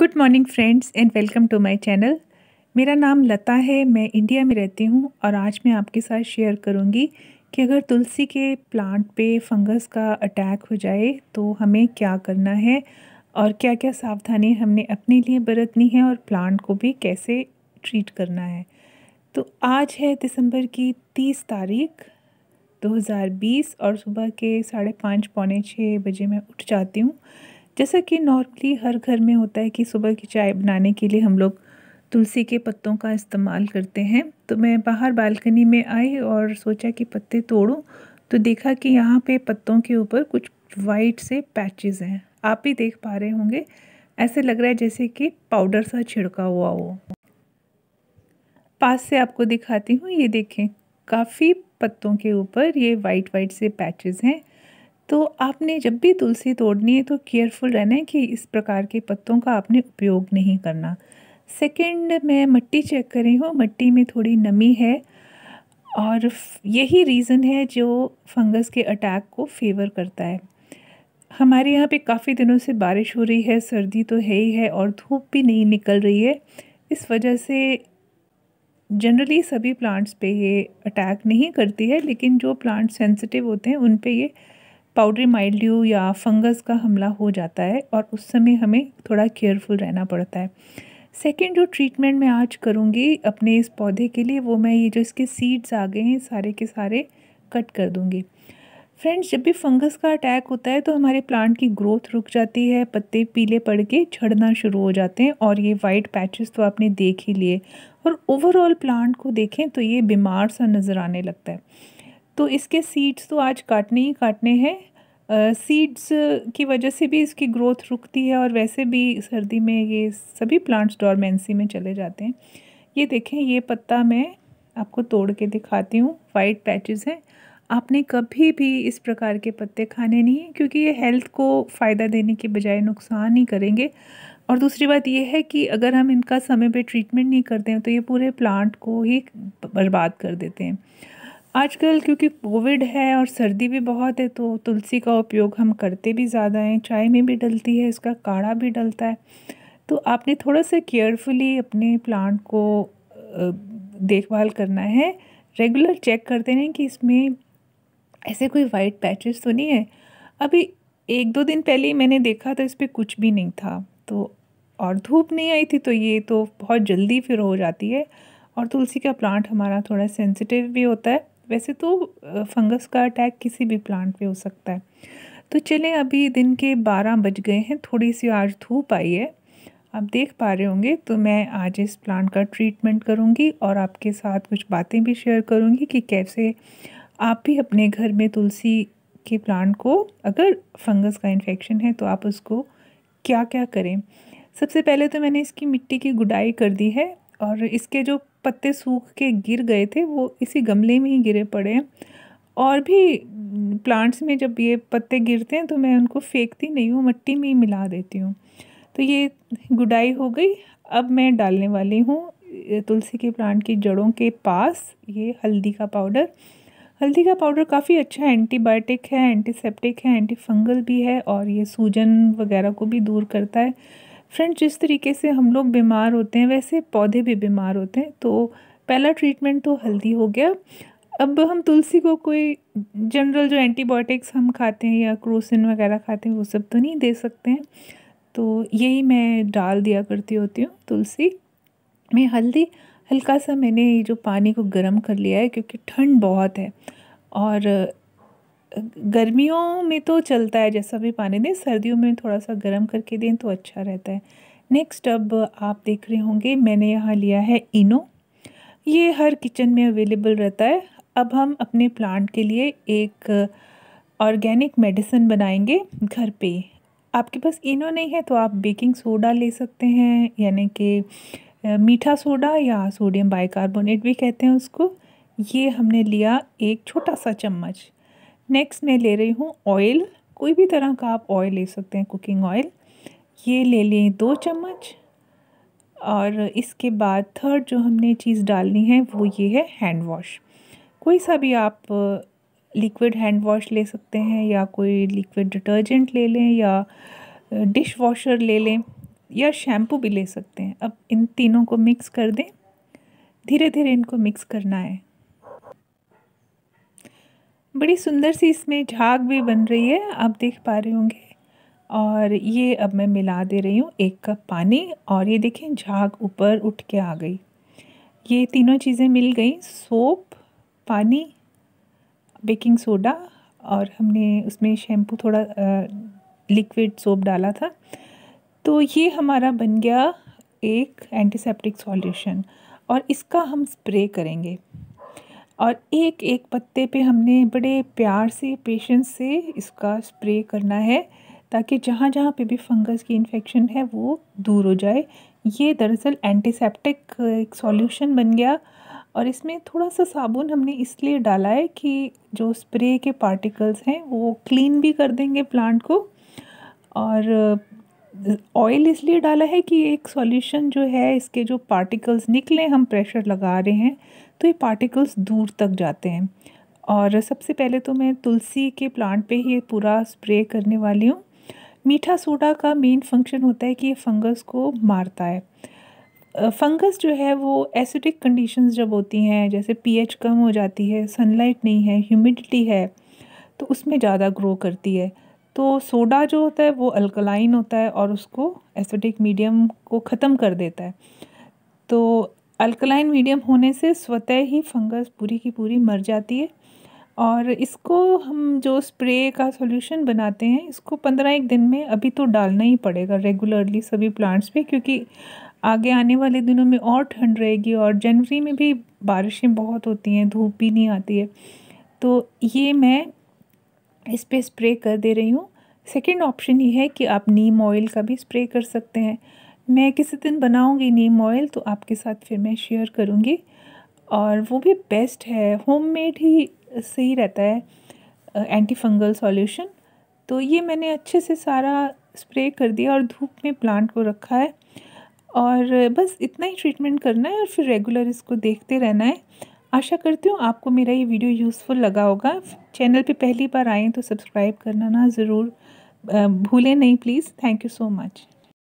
good morning friends and welcome to my channel मेरा नाम लता है मैं इंडिया में रहती हूँ और आज मैं आपके साथ शेयर करूँगी कि अगर तुलसी के प्लांट पे फंगस का अटैक हो जाए तो हमें क्या करना है और क्या क्या सावधानी हमने अपने लिए बरतनी है और प्लांट को भी कैसे ट्रीट करना है तो आज है दिसंबर की तीस तारीख 2020 और सुबह के साढ़े पाँच पौने छः बजे मैं उठ जाती हूँ जैसा कि नॉर्मली हर घर में होता है कि सुबह की चाय बनाने के लिए हम लोग तुलसी के पत्तों का इस्तेमाल करते हैं तो मैं बाहर बालकनी में आई और सोचा कि पत्ते तोड़ूं तो देखा कि यहाँ पे पत्तों के ऊपर कुछ वाइट से पैचेस हैं आप ही देख पा रहे होंगे ऐसे लग रहा है जैसे कि पाउडर सा छिड़का हुआ हो पास से आपको दिखाती हूँ ये देखें काफ़ी पत्तों के ऊपर ये वाइट वाइट से पैचेस हैं तो आपने जब भी तुलसी तोड़नी है तो केयरफुल रहना है कि इस प्रकार के पत्तों का आपने उपयोग नहीं करना सेकंड मैं मिट्टी चेक कर रही हूँ मिट्टी में थोड़ी नमी है और यही रीज़न है जो फंगस के अटैक को फेवर करता है हमारे यहाँ पे काफ़ी दिनों से बारिश हो रही है सर्दी तो है ही है और धूप भी नहीं निकल रही है इस वजह से जनरली सभी प्लांट्स पे ये अटैक नहीं करती है लेकिन जो प्लांट सेंसिटिव होते हैं उन पे ये पाउडरी माइल्ड्यू या फंगस का हमला हो जाता है और उस समय हमें थोड़ा केयरफुल रहना पड़ता है सेकेंड जो ट्रीटमेंट मैं आज करूँगी अपने इस पौधे के लिए वो मैं ये जो इसके सीड्स आ गए हैं सारे के सारे कट कर दूँगी फ्रेंड्स जब भी फंगस का अटैक होता है तो हमारे प्लांट की ग्रोथ रुक जाती है पत्ते पीले पड़ के झड़ना शुरू हो जाते हैं और ये वाइट पैचेस तो आपने देख ही लिए और ओवरऑल प्लांट को देखें तो ये बीमार सा नज़र आने लगता है तो इसके सीड्स तो आज काटने ही काटने हैं सीड्स की वजह से भी इसकी ग्रोथ रुकती है और वैसे भी सर्दी में ये सभी प्लांट्स डॉर्मेंसी में चले जाते हैं ये देखें ये पत्ता मैं आपको तोड़ के दिखाती हूँ वाइट पैचेस हैं आपने कभी भी इस प्रकार के पत्ते खाने नहीं हैं क्योंकि ये हेल्थ को फ़ायदा देने के बजाय नुकसान ही करेंगे और दूसरी बात यह है कि अगर हम इनका समय पर ट्रीटमेंट नहीं करते हैं तो ये पूरे प्लांट को ही बर्बाद कर देते हैं आजकल क्योंकि कोविड है और सर्दी भी बहुत है तो तुलसी का उपयोग हम करते भी ज़्यादा हैं चाय में भी डलती है इसका काढ़ा भी डलता है तो आपने थोड़ा सा केयरफुली अपने प्लांट को देखभाल करना है रेगुलर चेक करते रहें कि इसमें ऐसे कोई वाइट पैचेस तो नहीं है अभी एक दो दिन पहले ही मैंने देखा तो इस पर कुछ भी नहीं था तो और धूप नहीं आई थी तो ये तो बहुत जल्दी फिर हो जाती है और तुलसी का प्लांट हमारा थोड़ा सेंसिटिव भी होता है वैसे तो फंगस का अटैक किसी भी प्लांट पे हो सकता है तो चलें अभी दिन के बारह बज गए हैं थोड़ी सी आज धूप आई है आप देख पा रहे होंगे तो मैं आज इस प्लांट का ट्रीटमेंट करूँगी और आपके साथ कुछ बातें भी शेयर करूँगी कि कैसे आप भी अपने घर में तुलसी के प्लांट को अगर फंगस का इन्फेक्शन है तो आप उसको क्या क्या करें सबसे पहले तो मैंने इसकी मिट्टी की गुडाई कर दी है और इसके जो पत्ते सूख के गिर गए थे वो इसी गमले में ही गिरे पड़े हैं और भी प्लांट्स में जब ये पत्ते गिरते हैं तो मैं उनको फेंकती नहीं हूँ मिट्टी में ही मिला देती हूँ तो ये गुडाई हो गई अब मैं डालने वाली हूँ तुलसी के प्लांट की जड़ों के पास ये हल्दी का पाउडर हल्दी का पाउडर काफ़ी अच्छा एंटीबायोटिक है एंटीसेप्टिक है एंटीफंगल भी है और ये सूजन वगैरह को भी दूर करता है फ्रेंड जिस तरीके से हम लोग बीमार होते हैं वैसे पौधे भी बीमार होते हैं तो पहला ट्रीटमेंट तो हल्दी हो गया अब हम तुलसी को कोई जनरल जो एंटीबायोटिक्स हम खाते हैं या क्रोसिन वगैरह खाते हैं वो सब तो नहीं दे सकते हैं तो यही मैं डाल दिया करती होती हूँ तुलसी में हल्दी हल्का सा मैंने ये जो पानी को गर्म कर लिया है क्योंकि ठंड बहुत है और गर्मियों में तो चलता है जैसा भी पानी दें सर्दियों में थोड़ा सा गर्म करके दें तो अच्छा रहता है नेक्स्ट अब आप देख रहे होंगे मैंने यहाँ लिया है इनो ये हर किचन में अवेलेबल रहता है अब हम अपने प्लांट के लिए एक ऑर्गेनिक मेडिसिन बनाएंगे घर पे आपके पास इनो नहीं है तो आप बेकिंग सोडा ले सकते हैं यानी कि मीठा सोडा या सोडियम बाइकार्बोनेट भी कहते हैं उसको ये हमने लिया एक छोटा सा चम्मच नेक्स्ट मैं ले रही हूँ ऑयल कोई भी तरह का आप ऑयल ले सकते हैं कुकिंग ऑयल ये ले लें दो चम्मच और इसके बाद थर्ड जो हमने चीज़ डालनी है वो ये है हैंड वॉश कोई सा भी आप लिक्विड हैंड वॉश ले सकते हैं या कोई लिक्विड डिटर्जेंट ले लें या डिश uh, वॉशर ले लें या शैम्पू भी ले सकते हैं अब इन तीनों को मिक्स कर दें धीरे धीरे इनको मिक्स करना है बड़ी सुंदर सी इसमें झाग भी बन रही है आप देख पा रहे होंगे और ये अब मैं मिला दे रही हूँ एक कप पानी और ये देखें झाग ऊपर उठ के आ गई ये तीनों चीज़ें मिल गई सोप पानी बेकिंग सोडा और हमने उसमें शैम्पू थोड़ा लिक्विड सोप डाला था तो ये हमारा बन गया एक एंटीसेप्टिक सॉल्यूशन और इसका हम स्प्रे करेंगे और एक एक पत्ते पे हमने बड़े प्यार से पेशेंस से इसका स्प्रे करना है ताकि जहाँ जहाँ पे भी फंगस की इन्फेक्शन है वो दूर हो जाए ये दरअसल एंटीसेप्टिक एक सॉल्यूशन बन गया और इसमें थोड़ा सा साबुन हमने इसलिए डाला है कि जो स्प्रे के पार्टिकल्स हैं वो क्लीन भी कर देंगे प्लांट को और ऑयल इसलिए डाला है कि एक सॉल्यूशन जो है इसके जो पार्टिकल्स निकले हम प्रेशर लगा रहे हैं तो ये पार्टिकल्स दूर तक जाते हैं और सबसे पहले तो मैं तुलसी के प्लांट पे ही पूरा स्प्रे करने वाली हूँ मीठा सोडा का मेन फंक्शन होता है कि ये फंगस को मारता है फंगस जो है वो एसिडिक कंडीशंस जब होती हैं जैसे पीएच कम हो जाती है सनलाइट नहीं है ह्यूमिडिटी है तो उसमें ज़्यादा ग्रो करती है तो सोडा जो होता है वो अल्कलाइन होता है और उसको एसिडिक मीडियम को ख़त्म कर देता है तो अल्कलाइन मीडियम होने से स्वतः ही फंगस पूरी की पूरी मर जाती है और इसको हम जो स्प्रे का सॉल्यूशन बनाते हैं इसको पंद्रह एक दिन में अभी तो डालना ही पड़ेगा रेगुलरली सभी प्लांट्स पे क्योंकि आगे आने वाले दिनों में और ठंड रहेगी और जनवरी में भी बारिशें बहुत होती हैं धूप भी नहीं आती है तो ये मैं इस पर स्प्रे कर दे रही हूँ सेकेंड ऑप्शन ये है कि आप नीम ऑयल का भी स्प्रे कर सकते हैं मैं किसी दिन बनाऊंगी नीम ऑयल तो आपके साथ फिर मैं शेयर करूंगी और वो भी बेस्ट है होममेड ही सही रहता है एंटी फंगल सॉल्यूशन तो ये मैंने अच्छे से सारा स्प्रे कर दिया और धूप में प्लांट को रखा है और बस इतना ही ट्रीटमेंट करना है और फिर रेगुलर इसको देखते रहना है आशा करती हूँ आपको मेरा ये वीडियो यूज़फुल लगा होगा चैनल पे पहली बार आएँ तो सब्सक्राइब करना ना ज़रूर भूलें नहीं please thank you so much